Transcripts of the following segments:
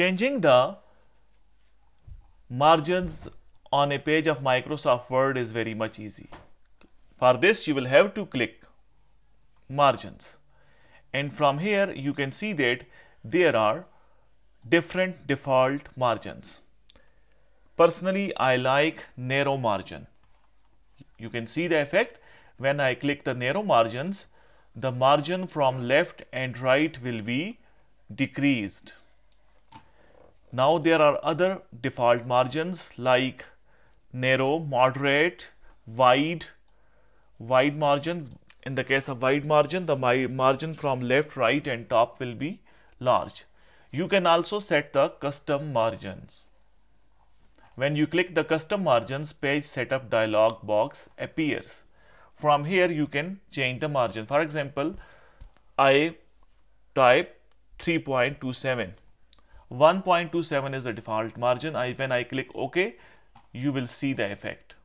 Changing the margins on a page of Microsoft Word is very much easy. For this, you will have to click margins. And from here, you can see that there are different default margins. Personally, I like narrow margin. You can see the effect. When I click the narrow margins, the margin from left and right will be decreased. Now there are other default margins like narrow, moderate, wide, wide margin. In the case of wide margin, the margin from left, right and top will be large. You can also set the custom margins. When you click the custom margins page setup dialog box appears. From here you can change the margin. For example, I type 3.27 1.27 is the default margin. I, when I click OK, you will see the effect.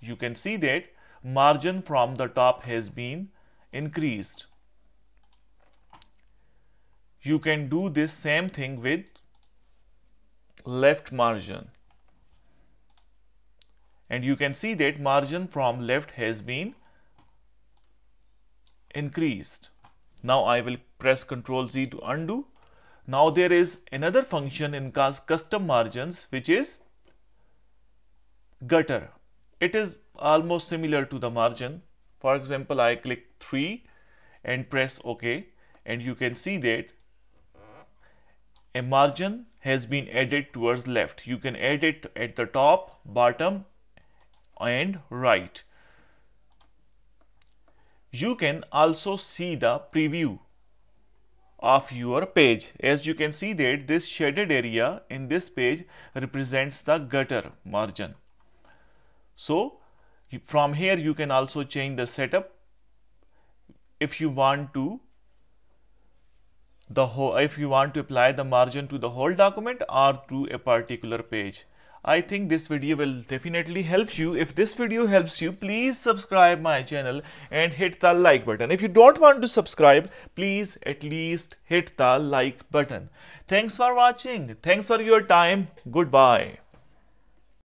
You can see that margin from the top has been increased. You can do this same thing with left margin. And you can see that margin from left has been increased. Now I will press Ctrl Z to undo now there is another function in custom margins which is gutter. It is almost similar to the margin. For example, I click 3 and press OK and you can see that a margin has been added towards left. You can add it at the top, bottom and right. You can also see the preview of your page. As you can see that this shaded area in this page represents the gutter margin. So from here you can also change the setup if you want to the whole if you want to apply the margin to the whole document or to a particular page I think this video will definitely help you. If this video helps you, please subscribe my channel and hit the like button. If you don't want to subscribe, please at least hit the like button. Thanks for watching. Thanks for your time. Goodbye.